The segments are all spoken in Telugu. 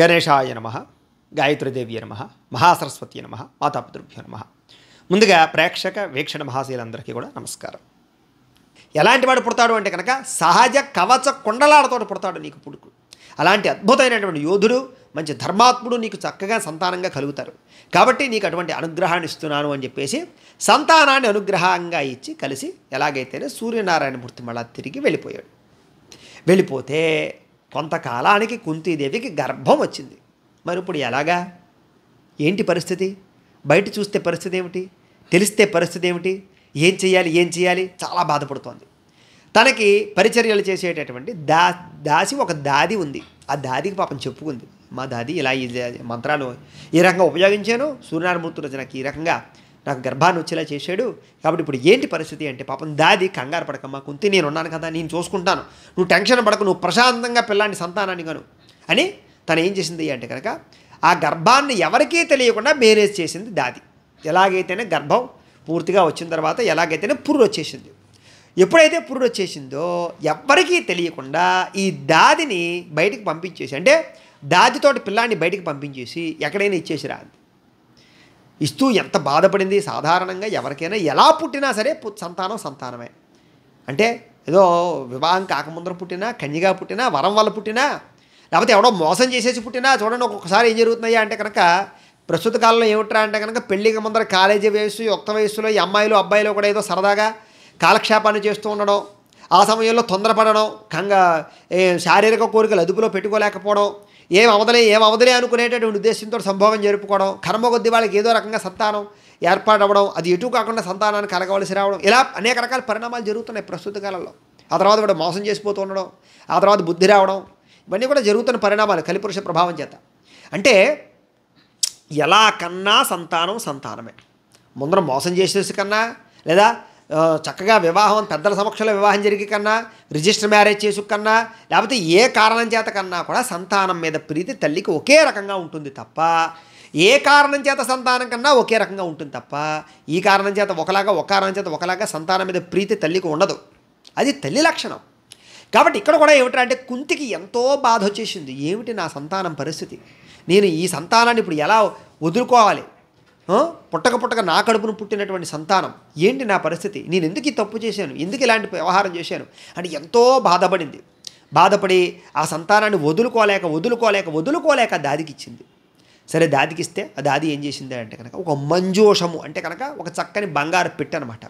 గణేశాయ నమ గాయత్రీదేవి నమ మహాసరస్వతి నమ మాతాపితృభ్యో నమ ముందుగా ప్రేక్షక వీక్షణ మహాశీలందరికీ కూడా నమస్కారం ఎలాంటి వాడు పుడతాడు అంటే కనుక సహజ కవచ కుండలాడతోటి పుడతాడు నీకు పుడుకు అలాంటి అద్భుతమైనటువంటి యోధుడు మంచి ధర్మాత్ముడు నీకు చక్కగా సంతానంగా కలుగుతారు కాబట్టి నీకు అటువంటి అనుగ్రహాన్ని ఇస్తున్నాను అని చెప్పేసి సంతానాన్ని అనుగ్రహంగా ఇచ్చి కలిసి ఎలాగైతేనే సూర్యనారాయణ మూర్తి మళ్ళా తిరిగి వెళ్ళిపోయాడు వెళ్ళిపోతే కొంతకాలానికి కుంతీదేవికి గర్భం వచ్చింది మరి ఇప్పుడు ఎలాగా ఏంటి పరిస్థితి బయట చూస్తే పరిస్థితి ఏమిటి తెలిస్తే పరిస్థితి ఏమిటి ఏం చేయాలి ఏం చేయాలి చాలా బాధపడుతోంది తనకి పరిచర్యలు చేసేటటువంటి దా దాసి ఒక దాది ఉంది ఆ దాదికి పాపం చెప్పుకుంది మా దాది ఇలా ఈ మంత్రాలు ఈ రకంగా ఉపయోగించాను సూర్యనారాయణమూర్తి రచనకి ఈ రకంగా నాకు గర్భాన్ని వచ్చేలా చేశాడు కాబట్టి ఇప్పుడు ఏంటి పరిస్థితి అంటే పాపం దాది కంగారు పడకమ్మ కుంతి నేను ఉన్నాను కదా నేను చూసుకుంటాను నువ్వు టెన్షన్ పడకు నువ్వు ప్రశాంతంగా పిల్లాన్ని సంతానాన్ని కను అని తను ఏం చేసింది అంటే కనుక ఆ గర్భాన్ని ఎవరికీ తెలియకుండా మేనేజ్ చేసింది దాది ఎలాగైతేనే గర్భం పూర్తిగా వచ్చిన తర్వాత ఎలాగైతేనే పుర్రు వచ్చేసింది ఎప్పుడైతే పుర్రు వచ్చేసిందో ఎవ్వరికీ తెలియకుండా ఈ దాదిని బయటికి పంపించేసి అంటే దాదితోటి పిల్లాన్ని బయటికి పంపించేసి ఎక్కడైనా ఇచ్చేసిరా ఇస్తూ ఎంత బాధపడింది సాధారణంగా ఎవరికైనా ఎలా పుట్టినా సరే సంతానం సంతానమే అంటే ఏదో వివాహం కాకముందర పుట్టినా కన్యగా పుట్టినా వరం వల్ల పుట్టినా లేకపోతే ఎవడో మోసం చేసేసి పుట్టినా చూడండి ఒక్కొక్కసారి ఏం జరుగుతున్నాయా అంటే కనుక ప్రస్తుత కాలంలో ఏమిట్రా అంటే కనుక పెళ్లికి ముందర కాలేజీ వయసు యొక్క వయసులో ఈ అమ్మాయిలు అబ్బాయిలు కూడా ఏదో సరదాగా కాలక్షేపాన్ని చేస్తూ ఉండడం ఆ సమయంలో తొందరపడడం కంగా శారీరక కోరికలు అదుపులో పెట్టుకోలేకపోవడం ఏం అవదలే ఏం అవదలే అనుకునేటటువంటి ఉద్దేశంతో సంభోగం జరుపుకోవడం కర్మ కొద్ది వాళ్ళకి ఏదో రకంగా సంతానం ఏర్పాటవ్వడం అది ఎటు కాకుండా సంతానాన్ని కలగవలసి రావడం ఇలా అనేక రకాల పరిణామాలు జరుగుతున్నాయి ప్రస్తుత కాలంలో ఆ తర్వాత కూడా మోసం చేసిపోతూ ఉండడం ఆ తర్వాత బుద్ధి రావడం ఇవన్నీ కూడా జరుగుతున్న పరిణామాలు కలిపురుష ప్రభావం చేత అంటే ఎలా కన్నా సంతానం సంతానమే ముందర మోసం చేసేసి కన్నా లేదా చక్కగా వివాహం పెద్దల సమక్షంలో వివాహం జరిగి కన్నా రిజిస్టర్ మ్యారేజ్ చేసుకన్నా కన్నా లేకపోతే ఏ కారణం చేత కన్నా కూడా సంతానం మీద ప్రీతి తల్లికి ఒకే రకంగా ఉంటుంది తప్ప ఏ కారణం చేత సంతానం కన్నా ఒకే రకంగా ఉంటుంది తప్ప ఈ కారణం చేత ఒకలాగా ఒక కారణం చేత ఒకలాగా సంతానం మీద ప్రీతి తల్లికి ఉండదు అది తల్లి లక్షణం కాబట్టి ఇక్కడ కూడా ఏమిటంటే కుంతికి ఎంతో బాధ వచ్చేసింది ఏమిటి నా సంతానం పరిస్థితి నేను ఈ సంతానాన్ని ఇప్పుడు ఎలా వదులుకోవాలి పుట్టక పుట్టక నా కడుపును పుట్టినటువంటి సంతానం ఏంటి నా పరిస్థితి నేను ఎందుకు ఈ తప్పు చేశాను ఎందుకు ఇలాంటి వ్యవహారం చేశాను అని ఎంతో బాధపడింది బాధపడి ఆ సంతానాన్ని వదులుకోలేక వదులుకోలేక వదులుకోలేక దాదికిచ్చింది సరే దాదికిస్తే ఆ దాది ఏం చేసింది అంటే కనుక ఒక మంజోషము అంటే కనుక ఒక చక్కని బంగారు పెట్టు అనమాట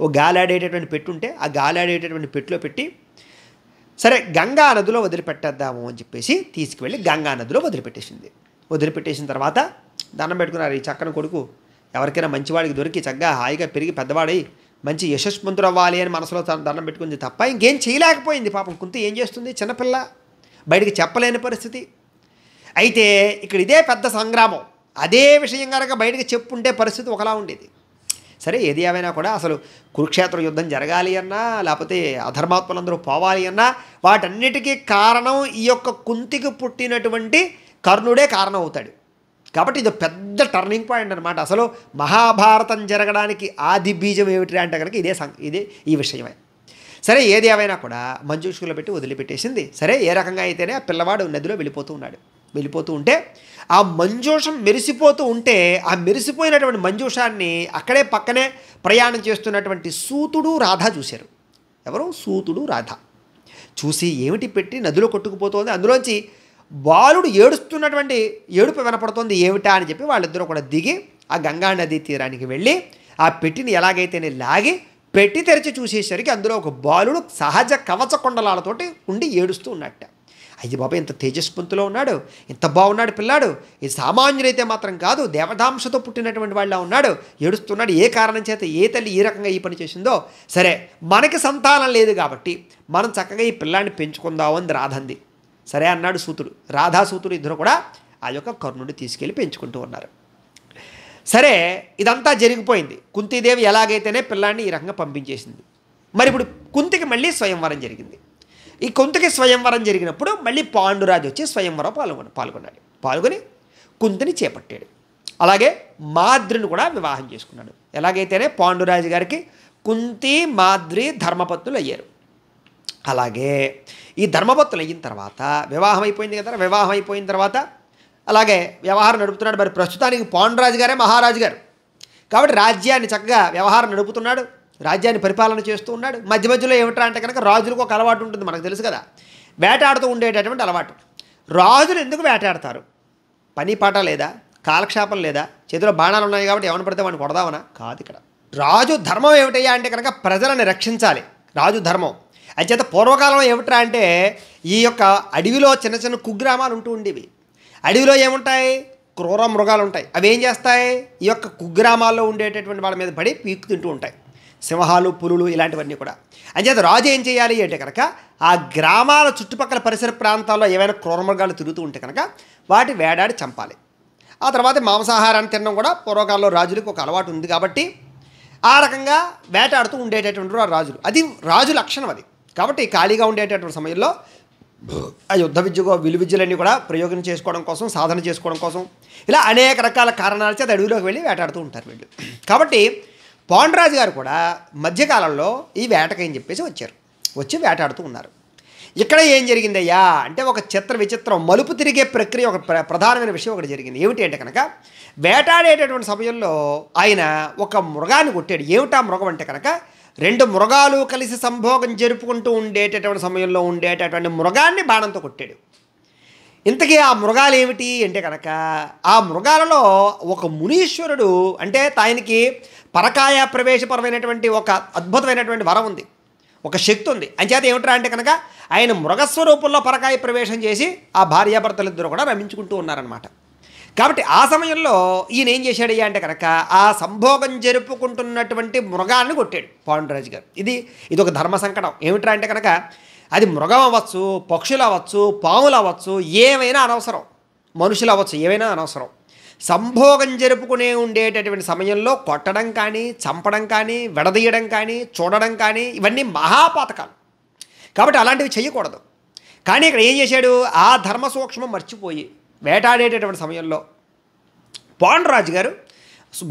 ఓ గాలాడేటటువంటి పెట్టు ఉంటే ఆ గాలాడేటటువంటి పెట్టులో పెట్టి సరే గంగా నదిలో వదిలిపెట్టేద్దాము అని చెప్పేసి తీసుకువెళ్ళి గంగా నదిలో వదిలిపెట్టేసింది వదిలిపెట్టేసిన తర్వాత దండం పెట్టుకున్నారు ఈ చక్కని కొడుకు ఎవరికైనా మంచివాడికి దొరికి చక్కగా హాయిగా పెరిగి పెద్దవాడై మంచి యశస్వంతుడు అవ్వాలి అని మనసులో దండం పెట్టుకుంది తప్ప ఇంకేం చేయలేకపోయింది పాపం కుంతి ఏం చేస్తుంది చిన్నపిల్ల బయటికి చెప్పలేని పరిస్థితి అయితే ఇక్కడ ఇదే పెద్ద సంగ్రామం అదే విషయం కనుక బయటకు చెప్పుంటే పరిస్థితి ఒకలా ఉండేది సరే ఏది ఏమైనా కూడా అసలు కురుక్షేత్ర యుద్ధం జరగాలి అన్నా లేకపోతే అధర్మాత్మలందరూ పోవాలి అన్నా వాటన్నిటికీ కారణం ఈ యొక్క కుంతికి పుట్టినటువంటి కర్ణుడే కారణం అవుతాడు కాబట్టి ఇది పెద్ద టర్నింగ్ పాయింట్ అనమాట అసలు మహాభారతం జరగడానికి ఆది బీజం ఏమిటి అంటే కనుక ఇదే సం ఇదే ఈ విషయమే సరే ఏది ఏమైనా కూడా మంజుషులో పెట్టి వదిలిపెట్టేసింది సరే ఏ రకంగా అయితేనే ఆ పిల్లవాడు నదిలో వెళ్ళిపోతూ ఉన్నాడు వెళ్ళిపోతూ ఉంటే ఆ మంజూషం మెరిసిపోతూ ఉంటే ఆ మెరిసిపోయినటువంటి మంజూషాన్ని అక్కడే పక్కనే ప్రయాణం చేస్తున్నటువంటి సూతుడు రాధ చూశారు ఎవరు సూతుడు రాధ చూసి ఏమిటి పెట్టి నదిలో కొట్టుకుపోతుంది అందులోంచి బాలుడు ఏడుస్తున్నటువంటి ఏడుపు వినపడుతుంది ఏమిటా అని చెప్పి వాళ్ళిద్దరూ కూడా దిగి ఆ గంగా నదీ తీరానికి వెళ్ళి ఆ పెట్టిని ఎలాగైతేనే లాగి పెట్టి తెరిచి చూసేసరికి అందులో ఒక బాలుడు సహజ కవచ కొండలాలతోటి ఉండి ఏడుస్తూ ఉన్నట్ట అయ్యి బాబా ఇంత తేజస్వంతులో ఉన్నాడు ఇంత బాగున్నాడు పిల్లాడు ఈ సామాన్యులైతే మాత్రం కాదు దేవతాంశతో పుట్టినటువంటి వాళ్ళ ఉన్నాడు ఏడుస్తున్నాడు ఏ కారణం చేత ఏ తల్లి ఈ రకంగా ఈ పని చేసిందో సరే మనకి సంతానం లేదు కాబట్టి మనం చక్కగా ఈ పిల్లాన్ని పెంచుకుందాం అని రాధంది సరే అన్నాడు సూతుడు రాధా సూతుడు ఇద్దరు కూడా ఆ యొక్క కర్ణుడిని తీసుకెళ్ళి పెంచుకుంటూ ఉన్నారు సరే ఇదంతా జరిగిపోయింది కుంతీదేవి ఎలాగైతేనే పిల్లాన్ని ఈ రకంగా పంపించేసింది మరి ఇప్పుడు కుంతికి మళ్ళీ స్వయంవరం జరిగింది ఈ కుంతికి స్వయంవరం జరిగినప్పుడు మళ్ళీ పాండురాజు వచ్చి స్వయంవరం పాల్గొన పాల్గొన్నాడు పాల్గొని కుంతిని చేపట్టాడు అలాగే మాద్రిని కూడా వివాహం చేసుకున్నాడు ఎలాగైతేనే పాండురాజు గారికి కుంతి మాద్రి ధర్మపత్నులు అయ్యారు అలాగే ఈ ధర్మబద్ధులు అయిన తర్వాత వివాహం అయిపోయింది కదా వివాహం అయిపోయిన తర్వాత అలాగే వ్యవహారం నడుపుతున్నాడు మరి ప్రస్తుతానికి పాండరాజు గారే మహారాజు గారు కాబట్టి రాజ్యాన్ని చక్కగా వ్యవహారం నడుపుతున్నాడు రాజ్యాన్ని పరిపాలన చేస్తూ ఉన్నాడు మధ్య మధ్యలో ఏమిట్రా అంటే కనుక రాజులకు ఒక అలవాటు ఉంటుంది మనకు తెలుసు కదా వేటాడుతూ ఉండేటటువంటి అలవాటు రాజులు ఎందుకు వేటాడతారు పని పాట లేదా కాలక్షేపం లేదా చేతిలో బాణాలు ఉన్నాయి కాబట్టి ఎవరిని పడితే వాడిని కొడదామనా కాదు ఇక్కడ రాజు ధర్మం ఏమిటయ్యా అంటే కనుక ప్రజలను రక్షించాలి రాజు ధర్మం అంచేత పూర్వకాలంలో ఏమిట్రా అంటే ఈ యొక్క అడవిలో చిన్న చిన్న కుగ్రామాలు ఉంటూ ఉండేవి అడవిలో ఏముంటాయి క్రూర మృగాలు ఉంటాయి అవి ఏం చేస్తాయి ఈ యొక్క కుగ్రామాల్లో ఉండేటటువంటి వాళ్ళ మీద పడి పీక్కు తింటూ ఉంటాయి సింహాలు పులులు ఇలాంటివన్నీ కూడా అంచేత రాజు ఏం చేయాలి అంటే కనుక ఆ గ్రామాల చుట్టుపక్కల పరిసర ప్రాంతాల్లో ఏవైనా క్రూరమృగాలు తిరుగుతూ ఉంటే కనుక వాటి వేడాడి చంపాలి ఆ తర్వాత మాంసాహారాన్ని తినడం కూడా పూర్వకాలంలో రాజులకు ఒక అలవాటు ఉంది కాబట్టి ఆ రకంగా వేటాడుతూ ఉండేటటువంటి రాజులు అది రాజు లక్షణం అది కాబట్టి ఖాళీగా ఉండేటటువంటి సమయంలో ఆ యుద్ధ విద్యకో విలు విద్యలన్నీ కూడా ప్రయోగం చేసుకోవడం కోసం సాధన చేసుకోవడం కోసం ఇలా అనేక రకాల కారణాల చేత అడవిలోకి వెళ్ళి వేటాడుతూ ఉంటారు వీళ్ళు కాబట్టి పాండరాజు గారు కూడా మధ్యకాలంలో ఈ వేటకని చెప్పేసి వచ్చారు వచ్చి వేటాడుతూ ఉన్నారు ఇక్కడ ఏం జరిగిందయ్యా అంటే ఒక చిత్ర విచిత్రం మలుపు తిరిగే ప్రక్రియ ఒక ప్రధానమైన విషయం ఒకటి జరిగింది ఏమిటి అంటే కనుక వేటాడేటటువంటి సమయంలో ఆయన ఒక మృగాన్ని కొట్టాడు ఏమిటా మృగం అంటే కనుక రెండు మృగాలు కలిసి సంభోగం జరుపుకుంటూ ఉండేటటువంటి సమయంలో ఉండేటటువంటి మృగాన్ని బాణంతో కొట్టాడు ఇంతకీ ఆ మృగాలు ఏమిటి అంటే కనుక ఆ మృగాలలో ఒక మునీశ్వరుడు అంటే ఆయనకి పరకాయ ప్రవేశపరమైనటువంటి ఒక అద్భుతమైనటువంటి వరం ఉంది ఒక శక్తి ఉంది అంచేత ఏమిట్రా అంటే కనుక ఆయన మృగస్వరూపంలో పరకాయ ప్రవేశం చేసి ఆ భార్యాభర్తలిద్దరూ కూడా రమించుకుంటూ ఉన్నారనమాట కాబట్టి ఆ సమయంలో ఈయన ఏం చేశాడయ్యా అంటే కనుక ఆ సంభోగం జరుపుకుంటున్నటువంటి మృగాన్ని కొట్టాడు పాండురాజు గారు ఇది ఇది ఒక ధర్మ సంకటం ఏమిట్రా అంటే కనుక అది మృగం అవ్వచ్చు పక్షులు అవ్వచ్చు పాములు అవ్వచ్చు ఏమైనా అనవసరం మనుషులు అవ్వచ్చు ఏమైనా అనవసరం సంభోగం జరుపుకునే ఉండేటటువంటి సమయంలో కొట్టడం కానీ చంపడం కానీ విడదీయడం కానీ చూడడం కానీ ఇవన్నీ మహాపాతకాలు కాబట్టి అలాంటివి చేయకూడదు కానీ ఇక్కడ ఏం చేశాడు ఆ ధర్మ సూక్ష్మం మర్చిపోయి వేటాడేటటువంటి సమయంలో పాండరాజు గారు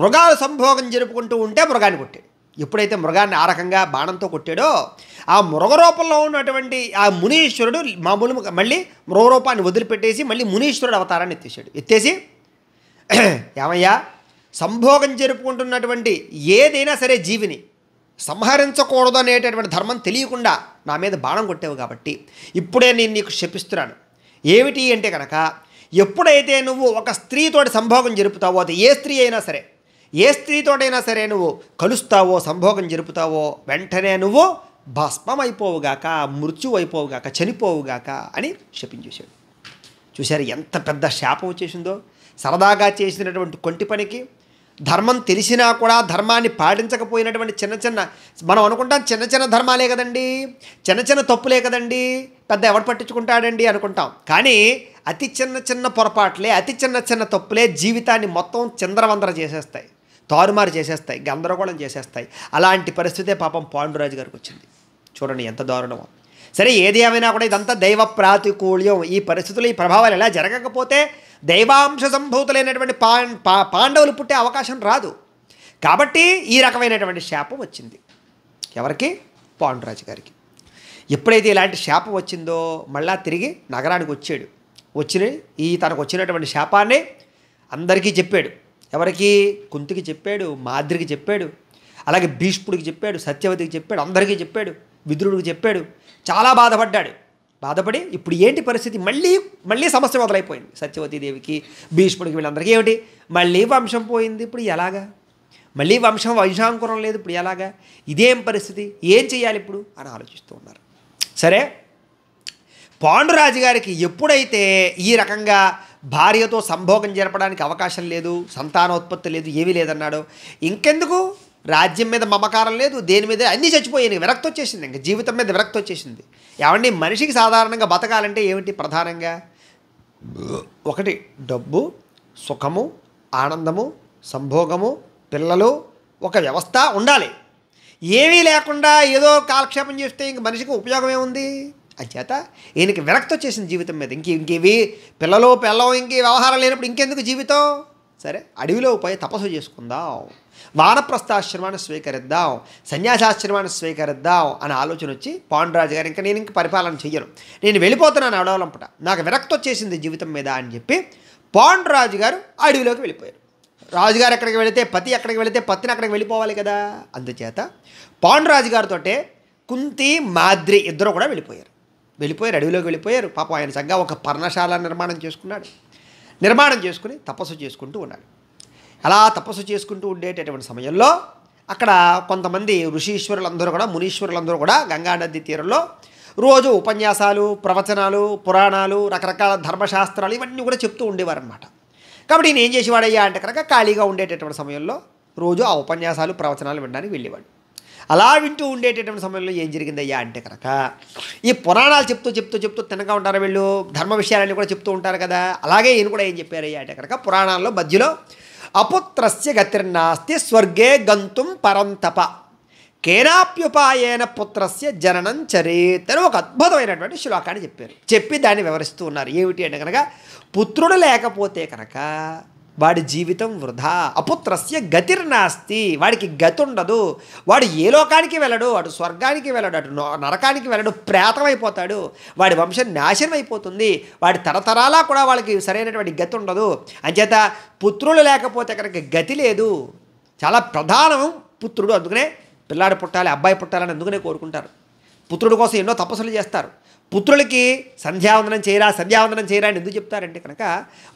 మృగాలు సంభోగం జరుపుకుంటూ ఉంటే మృగాన్ని కొట్టాడు ఎప్పుడైతే మృగాన్ని ఆ రకంగా బాణంతో కొట్టాడో ఆ మృగ రూపంలో ఉన్నటువంటి ఆ మునీశ్వరుడు మామూలు మళ్ళీ మృగ రూపాన్ని వదిలిపెట్టేసి మళ్ళీ మునీశ్వరుడు అవతారాన్ని ఎత్తేసాడు ఎత్తేసి ఏమయ్యా సంభోగం జరుపుకుంటున్నటువంటి ఏదైనా సరే జీవిని సంహరించకూడదు అనేటటువంటి ధర్మం తెలియకుండా నా మీద బాణం కొట్టేవు కాబట్టి ఇప్పుడే నేను నీకు శపిస్తున్నాను ఏమిటి అంటే కనుక ఎప్పుడైతే నువ్వు ఒక స్త్రీతోటి సంభోగం జరుపుతావో అది ఏ స్త్రీ అయినా సరే ఏ స్త్రీతోటైనా సరే నువ్వు కలుస్తావో సంభోగం జరుపుతావో వెంటనే నువ్వు భస్మమైపోవుగాక మృత్యువైపోవుగాక చనిపోవుగాక అని శపించేశాడు చూశారు ఎంత పెద్ద శాపం వచ్చేసిందో సరదాగా చేసినటువంటి కొంటి పనికి ధర్మం తెలిసినా కూడా ధర్మాన్ని పాటించకపోయినటువంటి చిన్న చిన్న మనం అనుకుంటాం చిన్న చిన్న ధర్మాలే కదండి చిన్న చిన్న తప్పులే కదండి పెద్ద ఎవడు పట్టించుకుంటాడండి అనుకుంటాం కానీ అతి చిన్న చిన్న పొరపాట్లే అతి చిన్న చిన్న తప్పులే జీవితాన్ని మొత్తం చంద్రవందర చేసేస్తాయి తారుమారు చేసేస్తాయి గందరగోళం చేసేస్తాయి అలాంటి పరిస్థితే పాపం పాండురాజు గారికి వచ్చింది చూడండి ఎంత దారుణమో సరే ఏది ఏమైనా కూడా ఇదంతా దైవ ప్రాతికూల్యం ఈ పరిస్థితులు ఈ ప్రభావాలు ఎలా జరగకపోతే దైవాంశ సంభూతులైనటువంటి పా పాండవులు పుట్టే అవకాశం రాదు కాబట్టి ఈ రకమైనటువంటి శాపం వచ్చింది ఎవరికి పాండురాజు గారికి ఎప్పుడైతే ఇలాంటి శాపం వచ్చిందో మళ్ళా తిరిగి నగరానికి వచ్చాడు వచ్చిన ఈ తనకు వచ్చినటువంటి శాపాన్ని అందరికీ చెప్పాడు ఎవరికి కుంతికి చెప్పాడు మాద్రికి చెప్పాడు అలాగే భీష్ముడికి చెప్పాడు సత్యవతికి చెప్పాడు అందరికీ చెప్పాడు విదురుడికి చెప్పాడు చాలా బాధపడ్డాడు బాధపడి ఇప్పుడు ఏంటి పరిస్థితి మళ్ళీ మళ్ళీ సమస్య మొదలైపోయింది సత్యవతీదేవికి భీష్ముడికి వీళ్ళందరికీ ఏమిటి మళ్ళీ వంశం పోయింది ఇప్పుడు ఎలాగా మళ్ళీ వంశం వంశాంకురం లేదు ఇప్పుడు ఎలాగా ఇదేం పరిస్థితి ఏం చేయాలి ఇప్పుడు అని ఆలోచిస్తూ ఉన్నారు సరే పాండురాజు గారికి ఎప్పుడైతే ఈ రకంగా భార్యతో సంభోగం జరపడానికి అవకాశం లేదు సంతానోత్పత్తి లేదు ఏమీ లేదన్నాడు ఇంకెందుకు రాజ్యం మీద మమకారం లేదు దేని మీద అన్నీ చచ్చిపోయాయి విరక్తి వచ్చేసింది ఇంకా జీవితం మీద విరక్తి వచ్చేసింది ఏమండి మనిషికి సాధారణంగా బతకాలంటే ఏమిటి ప్రధానంగా ఒకటి డబ్బు సుఖము ఆనందము సంభోగము పిల్లలు ఒక వ్యవస్థ ఉండాలి ఏమీ లేకుండా ఏదో కాలక్షేపం చేస్తే ఇంక మనిషికి ఉపయోగమే ఉంది అంచేత ఈయనకి విరక్తి వచ్చేసిన జీవితం మీద ఇంక ఇంకేవి పిల్లలు పిల్లలు ఇంకే వ్యవహారం లేనప్పుడు ఇంకెందుకు జీవితం సరే అడవిలో పోయి తపస్సు చేసుకుందాం వానప్రస్థాశ్రమాన్ని స్వీకరిద్దాం సన్యాసాశ్రమాన్ని స్వీకరిద్దాం అని ఆలోచన వచ్చి పాండురాజు గారు ఇంకా నేను ఇంక పరిపాలన చెయ్యను నేను వెళ్ళిపోతున్నాను అడవులంపట నాకు విరక్తి వచ్చేసింది జీవితం మీద అని చెప్పి పాండురాజు గారు అడవిలోకి వెళ్ళిపోయారు రాజుగారు ఎక్కడికి వెళితే పతి ఎక్కడికి వెళితే పత్తిని అక్కడికి వెళ్ళిపోవాలి కదా అందుచేత పాండురాజు గారితో కుంతి మాద్రి ఇద్దరు కూడా వెళ్ళిపోయారు వెళ్ళిపోయారు అడవిలోకి వెళ్ళిపోయారు పాపం ఆయన చక్కగా ఒక పర్ణశాల నిర్మాణం చేసుకున్నాడు నిర్మాణం చేసుకుని తపస్సు చేసుకుంటూ ఉన్నాడు అలా తపస్సు చేసుకుంటూ ఉండేటటువంటి సమయంలో అక్కడ కొంతమంది ఋషీశ్వరులందరూ కూడా మునీశ్వరులందరూ కూడా గంగానది తీరంలో రోజు ఉపన్యాసాలు ప్రవచనాలు పురాణాలు రకరకాల ధర్మశాస్త్రాలు ఇవన్నీ కూడా చెప్తూ ఉండేవారనమాట కాబట్టి నేను ఏం చేసేవాడయ్యా అంటే కనుక ఖాళీగా ఉండేటటువంటి సమయంలో రోజు ఆ ఉపన్యాసాలు ప్రవచనాలు వినడానికి వెళ్ళేవాడు అలా వింటూ ఉండేటటువంటి సమయంలో ఏం జరిగిందయ్యా అంటే కనుక ఈ పురాణాలు చెప్తూ చెప్తూ చెప్తూ తినగా ఉంటారు వీళ్ళు ధర్మ విషయాలన్నీ కూడా చెప్తూ ఉంటారు కదా అలాగే ఈయన కూడా ఏం చెప్పారయ్యా అంటే కనుక పురాణాల్లో మధ్యలో అపుత్రస్య గతిర్నాస్తి స్వర్గే గంతుం పరంతప కేనాప్యుపాయన పుత్రస్య జననం చరిత్ర ఒక అద్భుతమైనటువంటి శ్లోకాన్ని చెప్పారు చెప్పి దాన్ని వివరిస్తూ ఉన్నారు ఏమిటి అంటే కనుక పుత్రుడు లేకపోతే కనుక వాడి జీవితం వృధా అపుత్రస్య గతిర్నాస్తి వాడికి గతి ఉండదు వాడు ఏ లోకానికి వెళ్ళడు అటు స్వర్గానికి వెళ్ళడు అటు నరకానికి వెళ్ళడు ప్రేతమైపోతాడు వాడి వంశం నాశనం అయిపోతుంది వాడి తరతరాలా కూడా వాళ్ళకి సరైనటువంటి గతి ఉండదు అంచేత పుత్రులు లేకపోతే కనుక గతి లేదు చాలా ప్రధానం పుత్రుడు అందుకనే పిల్లాడు పుట్టాలి అబ్బాయి పుట్టాలని అందుకనే కోరుకుంటారు పుత్రుడు కోసం ఎన్నో తపస్సులు చేస్తారు పుత్రులకి సంధ్యావందనం చేయరా సంధ్యావందనం చేయరా అని ఎందుకు చెప్తారంటే కనుక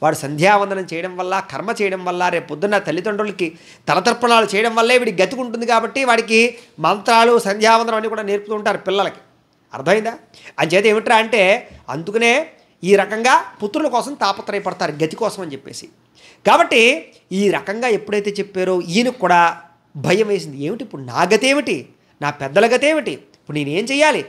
వాడు సంధ్యావందనం చేయడం వల్ల కర్మ చేయడం వల్ల రేపు పొద్దున్న తల్లిదండ్రులకి తలతర్పణాలు చేయడం వల్లే వీడి గతికి ఉంటుంది కాబట్టి వాడికి మంత్రాలు సంధ్యావందనం అని కూడా నేర్పుతూ ఉంటారు పిల్లలకి అర్థమైందా చేత ఏమిట్రా అంటే అందుకనే ఈ రకంగా పుత్రుల కోసం తాపత్రయపడతారు గతి కోసం అని చెప్పేసి కాబట్టి ఈ రకంగా ఎప్పుడైతే చెప్పారో ఈయనకు కూడా భయం వేసింది ఏమిటి ఇప్పుడు నా గతేమిటి నా పెద్దల గతేమిటి ఇప్పుడు నేనేం చేయాలి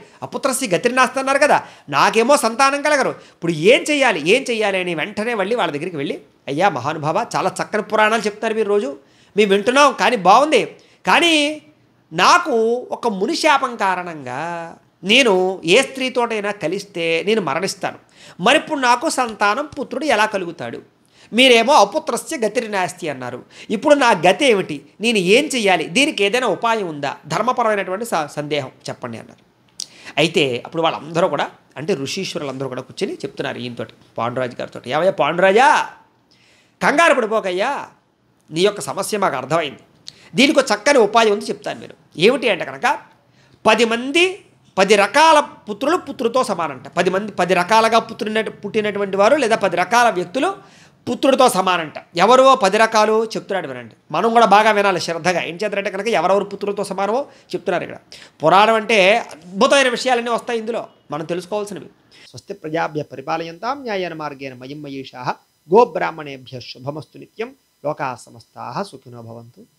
గతిని నాస్తున్నారు కదా నాకేమో సంతానం కలగరు ఇప్పుడు ఏం చేయాలి ఏం చేయాలి అని వెంటనే వెళ్ళి వాళ్ళ దగ్గరికి వెళ్ళి అయ్యా మహానుభావ చాలా చక్కని పురాణాలు చెప్తారు మీరు రోజు మేము వింటున్నాం కానీ బాగుంది కానీ నాకు ఒక మునిశాపం కారణంగా నేను ఏ స్త్రీతోటైనా కలిస్తే నేను మరణిస్తాను మరిప్పుడు నాకు సంతానం పుత్రుడు ఎలా కలుగుతాడు మీరేమో అపుత్రస్య గతిరి నాస్తి అన్నారు ఇప్పుడు నా గతి ఏమిటి నేను ఏం చేయాలి దీనికి ఏదైనా ఉపాయం ఉందా ధర్మపరమైనటువంటి సందేహం చెప్పండి అన్నారు అయితే అప్పుడు వాళ్ళందరూ కూడా అంటే ఋషీశ్వరులందరూ కూడా కూర్చొని చెప్తున్నారు ఈయనతో పాండురాజు గారితో ఏమయ్యా పాండురాజా కంగారు పడిపోకయ్యా నీ యొక్క సమస్య మాకు అర్థమైంది దీనికి చక్కని ఉపాయం ఉంది చెప్తాను మీరు ఏమిటి అంటే కనుక పది మంది పది రకాల పుత్రులు పుత్రుతో సమానంట పది మంది పది రకాలుగా పుత్రున పుట్టినటువంటి వారు లేదా పది రకాల వ్యక్తులు పుత్రుడితో సమానంట ఎవరో పది రకాలు చెప్తున్నాడు వినండి మనం కూడా బాగా వినాలి శ్రద్ధగా ఏం చేద్దరంటే కనుక ఎవరెవరు పుత్రులతో సమానమో చెప్తున్నారు ఇక్కడ పురాణం అంటే అద్భుతమైన విషయాలన్నీ వస్తాయి ఇందులో మనం తెలుసుకోవాల్సినవి స్వస్తి ప్రజాభ్య పరిపాలయంతా న్యాయన మార్గేన మయం మయేషా గోబ్రాహ్మణేభ్య శుభమస్తు నిత్యం లోకా సమస్తా సుఖినో భవంతు